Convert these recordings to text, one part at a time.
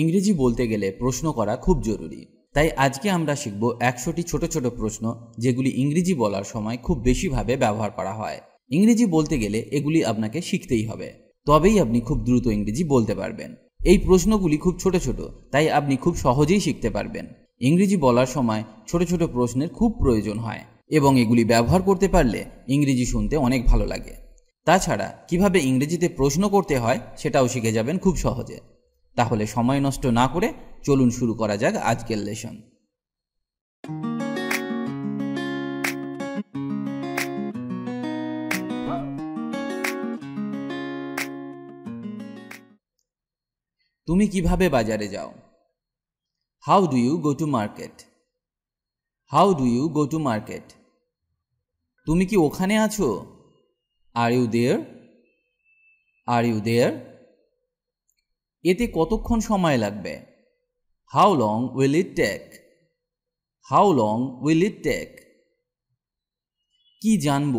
ইংরেজি বলতে গেলে প্রশ্ন করা খুব জরুরি তাই আজকে আমরা শিখব একশোটি ছোট ছোট প্রশ্ন যেগুলি ইংরেজি বলার সময় খুব বেশিভাবে ব্যবহার করা হয় ইংরেজি বলতে গেলে এগুলি আপনাকে শিখতেই হবে তবেই আপনি খুব দ্রুত ইংরেজি বলতে পারবেন এই প্রশ্নগুলি খুব ছোট ছোট তাই আপনি খুব সহজেই শিখতে পারবেন ইংরেজি বলার সময় ছোট ছোট প্রশ্নের খুব প্রয়োজন হয় এবং এগুলি ব্যবহার করতে পারলে ইংরেজি শুনতে অনেক ভালো লাগে তাছাড়া কিভাবে ইংরেজিতে প্রশ্ন করতে হয় সেটাও শিখে যাবেন খুব সহজে তাহলে সময় নষ্ট না করে চলুন শুরু করা যাক আজকের লেশন তুমি কিভাবে বাজারে যাও how do you go to market how do you go to market তুমি কি ওখানে আছো are you there are you there এতে কতক্ষণ সময় লাগবে how long will it take how long will it take কি জানব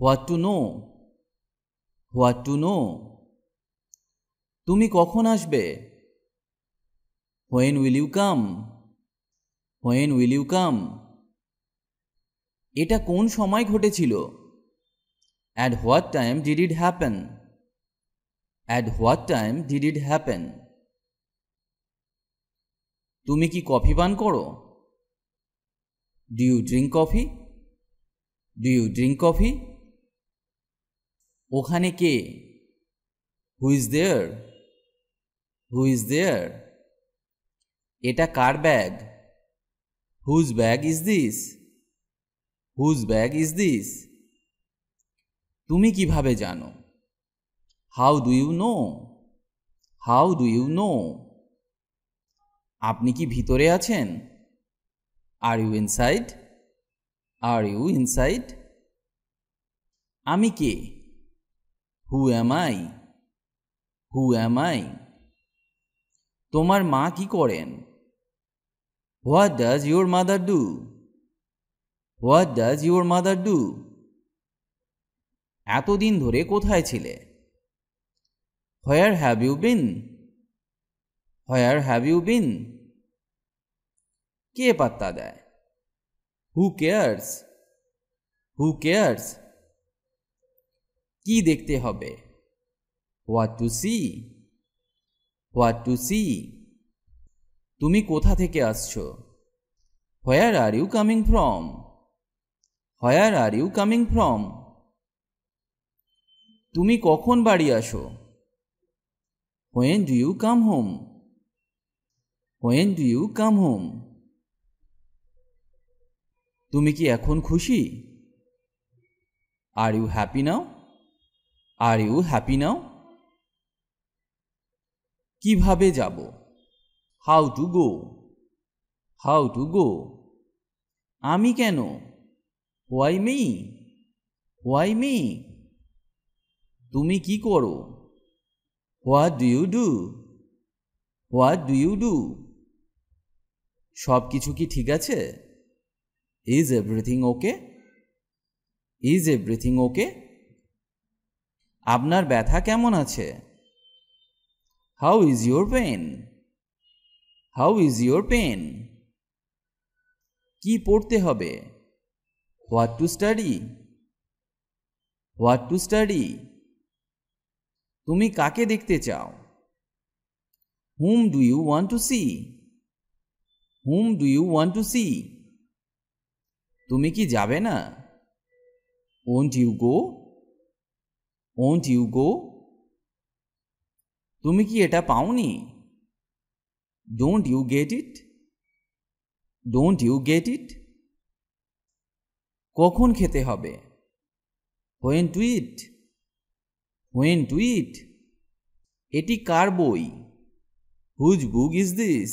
what to know what to know তুমি কখন আসবে when will you come when will you come এটা কোন সময় ঘটেছিল at what time did it happen at what time did it happen তুমি কি কফি পান করো do you drink coffee do you drink coffee ওখানে কে who is there who is দেয়ার এটা কার bag whose bag is this whose bag is this তুমি কিভাবে জানো how do you know how do you know আপনি কি ভিতরে আছেন are you inside are you inside আমি কে হু am I who am I তোমার মা কি করেন what does your mother do what does your mother do এতদিন ধরে কোথায় ছিলে where have you been where have you been কে পাত্তা দেয় হু কেয়ার্স হু কেয়ার্স কি দেখতে হবে what to see what to see তুমি কোথা থেকে আসছো where are you coming from where are you coming from তুমি কখন বাড়ি আসো When do you come home? When do you come home? তুমি কি এখন খুশি are you happy now are you happy now কিভাবে যাব how to go how to go আমি কেন হোয়াই মি হোয়াই মি তুমি কি করো what do you do what do you do সব কিছু কি ঠিক আছে is everything okay is everything okay আপনার ব্যথা কেমন আছে how is your pain how is your pain কি পড়তে হবে what to study what to study তুমি কাকে দেখতে চাও whom do you want to see whom do you want to see তুমি কি যাবে না won't you go won't you go তুমি কি এটা পাওনি don't you get it don't you get it কখন খেতে হবে when to eat when to eat এটি কার বই whose book is this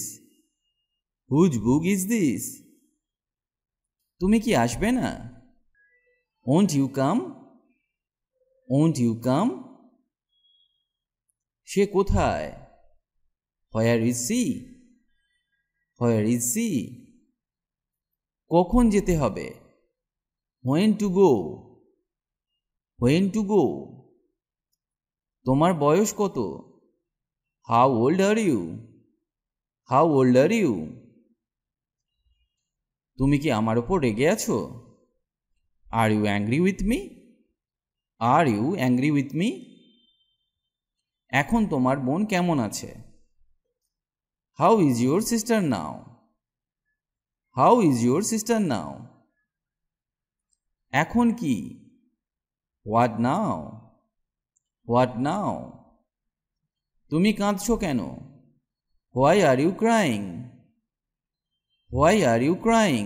whose book is this তুমি কি আসবে না won't you come won't you come সে কোথায় হোয়ার is she where is she কখন যেতে হবে when to go when to go তোমার বয়স কত how old are you how old are you তুমি কি আমার ওপর রেগে আছো are you angry with me are you angry with me এখন তোমার বোন কেমন আছে how is your sister now how is your sister now এখন কি হোয়াট নাও হোয়াট নাও তুমি কাঁদছো কেন why are you crying why are you crying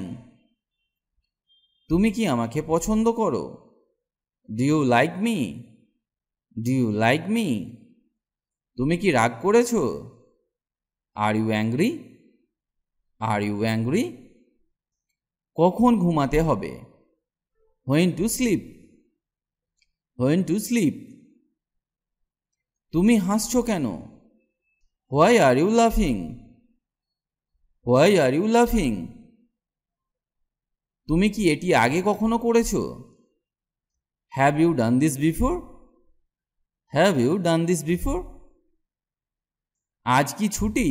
তুমি কি আমাকে পছন্দ করো D U like me do you like me তুমি কি রাগ করেছ আর you angry R you angry কখন ঘুমাতে হবে when to sleep when to sleep তুমি হাসছ কেন হোয়াই আর ইউ লাফিং হোয়াই আর ইউ লাফিং তুমি কি এটি আগে কখনো করেছ have you done this before have you done this before আজ কি ছুটি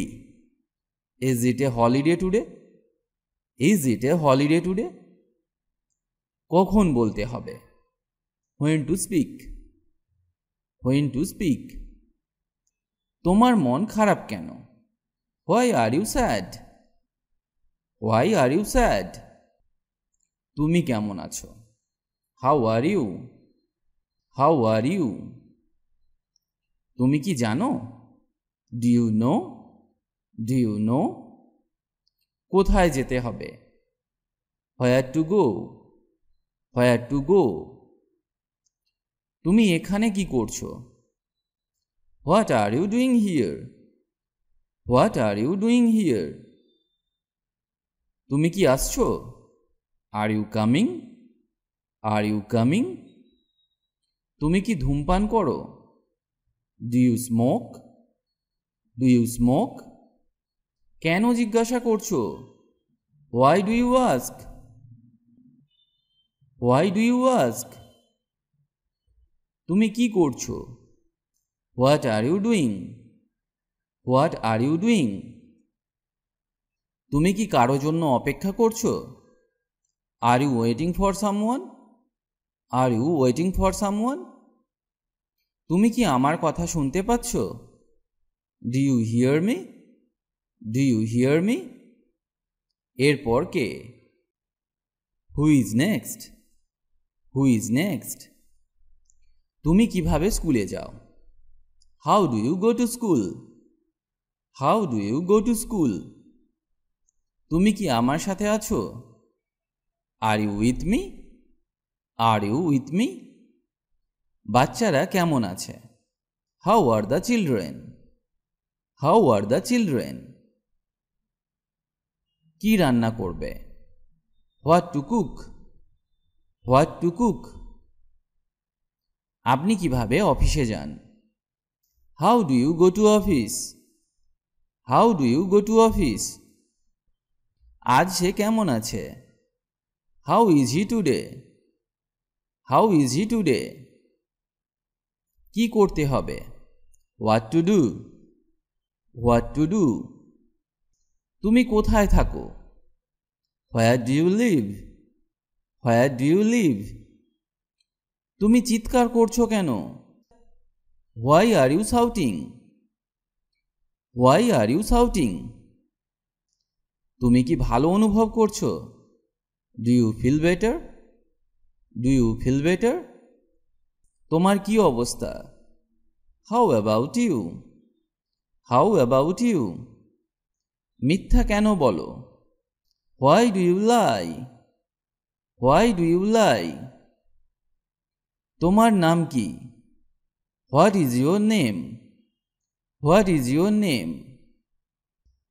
is it a holiday today is it a holiday today কখন বলতে হবে when to speak when to speak তোমার মন খারাপ কেন why are you sad why are you sad তুমি কেমন আছো how are you how are you তুমি কি জানো do you know do you know কোথায় যেতে হবে where two go where two go তুমি এখানে কি করছো What are you doing here? What are you doing here? তুমি কি আসছো are you coming are you coming তুমি কি ধূমপান করো do you smoke do you smoke কেন জিজ্ঞাসা করছো why do you ask why do you ask তুমি কি করছো What are you doing? What are you doing? তুমি কি কারো জন্য অপেক্ষা করছো are you waiting for someone are you waiting for someone তুমি কি আমার কথা শুনতে পাচ্ছ do you hear me do you hear me এরপর কে who is next who is next তুমি কিভাবে স্কুলে যাও how do you go to school how do you go to school তুমি কি আমার সাথে আছো are you with me are you with me বাচ্চারা কেমন আছে how are the children how are the children কি রান্না করবে what to cook what to cook আপনি কিভাবে অফিসে যান how do you go to office? How do you go to office? আজ সে কেমন আছে how is he today how is he today কি করতে হবে what to do what to do তুমি কোথায় থাকো where do you live where do you live তুমি চিৎকার করছো কেন Why are you shouting? Why are you shouting? তুমি কি ভালো অনুভব করছো Do you feel better? Do you feel better? তোমার কি অবস্থা How about you? How about you? মিথ্যা কেন বলো Why do you lie? Why do you lie? তোমার নাম কি what is your name what is your name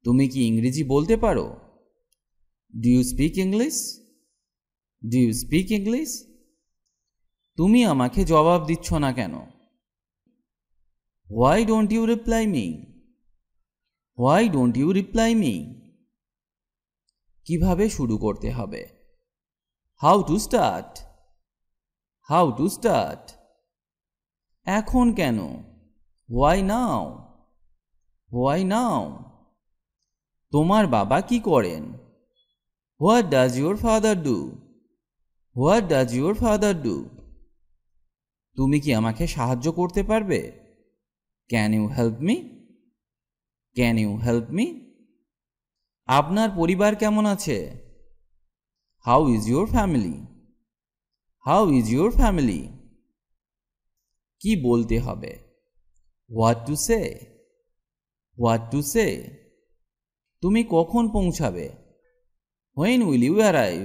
তুমি কি ইংরেজি বলতে পারো do you speak English do you speak English তুমি আমাকে জবাব দিচ্ছ না কেন why don't you reply me why don't you reply me কিভাবে শুরু করতে হবে how to start how to start এখন কেন হোয়াই নাও হোয়াই নাও তোমার বাবা কি করেন what does your father do what does your father do তুমি কি আমাকে সাহায্য করতে পারবে can you help me can you help me আপনার পরিবার কেমন আছে how is your family how is your family কি বলতে হবে what to say what to say তুমি কখন পৌঁছাবে when will you arrive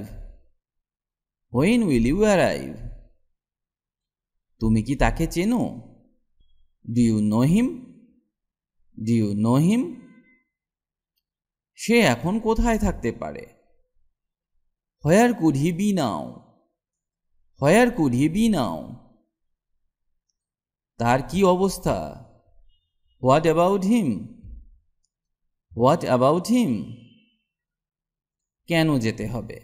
when will you arrive তুমি কি তাকে চেনো do you know him do you know him সে এখন কোথায় থাকতে পারে where could he be now where could he be now তার কি অবস্থা what about him what about him কেন যেতে হবে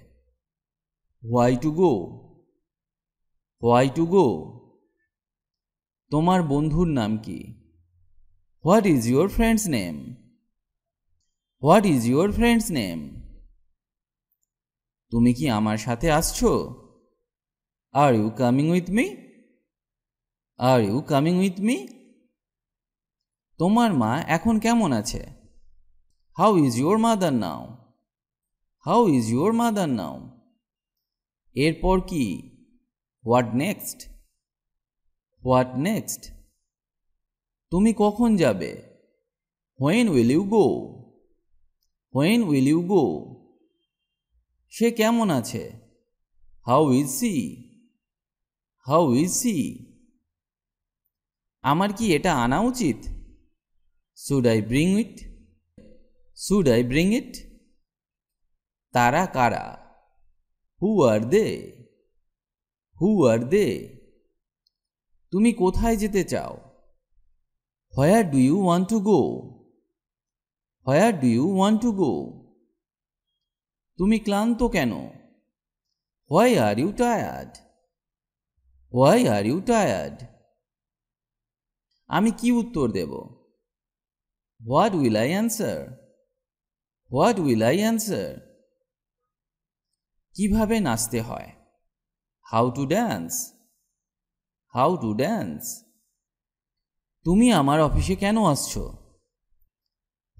why to go why to go তোমার বন্ধুর নাম কি what is your friend's name what is your friend's name তুমি কি আমার সাথে আসছো are you coming with me are you coming with me তোমার মা এখন কেমন আছে how is your mother now how is your mother now এরপর কি হোয়াট নেক্সট হোয়াট নেক্সট তুমি কখন যাবে when will you go when will you go সে কেমন আছে how is she how is she আমার কি এটা আনা উচিত should I bring it should I bring it তারা কারা হু আর দে হু আর দে তুমি কোথায় যেতে চাও where do you want to go where do you want to go তুমি ক্লান্ত কেন why are you tired why are you tired আমি কি উত্তর দেব what will I answer what will I answer কিভাবে নাচতে হয় how to dance how to dance তুমি আমার অফিসে কেন আসছো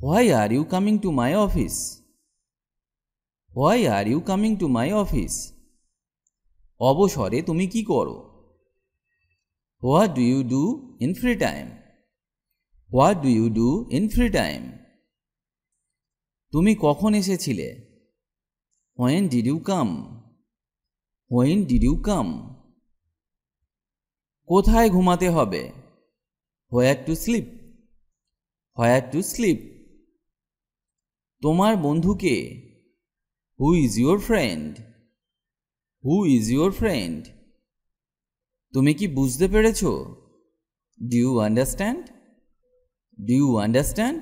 why are you coming to my office why are you coming to my office অবসরে তুমি কি করো what do you do in free time? What do you do in free time? তুমি কখন এসেছিলে when did you come when did you come কোথায় ঘুমাতে হবে where to sleep where to sleep তোমার বন্ধুকে who is your friend who is your friend তুমি কি বুঝতে পেরেছো Do you understand? Do you understand?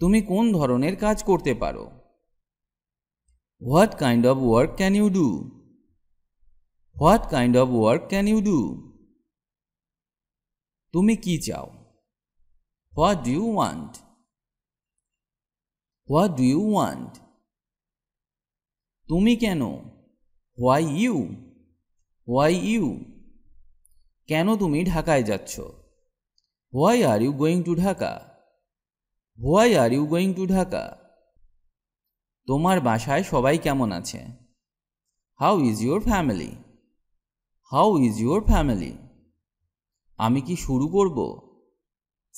তুমি কোন ধরনের কাজ করতে পারো what kind of work can you do what kind of work can you do তুমি কি চাও what do you want what do you want তুমি কেন হোয়াই ইউ হোয়াই ইউ কেন তুমি ঢাকায় যাচ্ছ why are you going to Dhaka why are you going to Dhaka তোমার বাসায় সবাই কেমন আছে how is your family how is your family আমি কি শুরু করব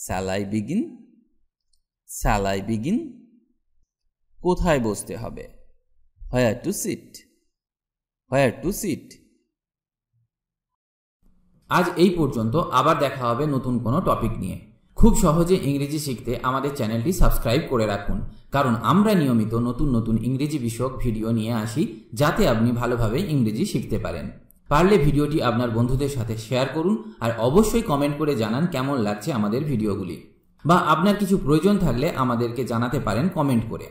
স্যালাই বিগিন স্যালাই বিগিন কোথায় বসতে হবে where to sit where to sit আজ এই পর্যন্ত আবার দেখা হবে নতুন কোনো টপিক নিয়ে খুব সহজে ইংরেজি শিখতে আমাদের চ্যানেলটি সাবস্ক্রাইব করে রাখুন কারণ আমরা নিয়মিত নতুন নতুন ইংরেজি বিষয়ক ভিডিও নিয়ে আসি যাতে আপনি ভালোভাবে ইংরেজি শিখতে পারেন পারলে ভিডিওটি আপনার বন্ধুদের সাথে শেয়ার করুন আর অবশ্যই কমেন্ট করে জানান কেমন লাগছে আমাদের ভিডিওগুলি বা আপনার কিছু প্রয়োজন থাকলে আমাদেরকে জানাতে পারেন কমেন্ট করে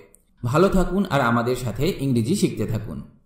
ভালো থাকুন আর আমাদের সাথে ইংরেজি শিখতে থাকুন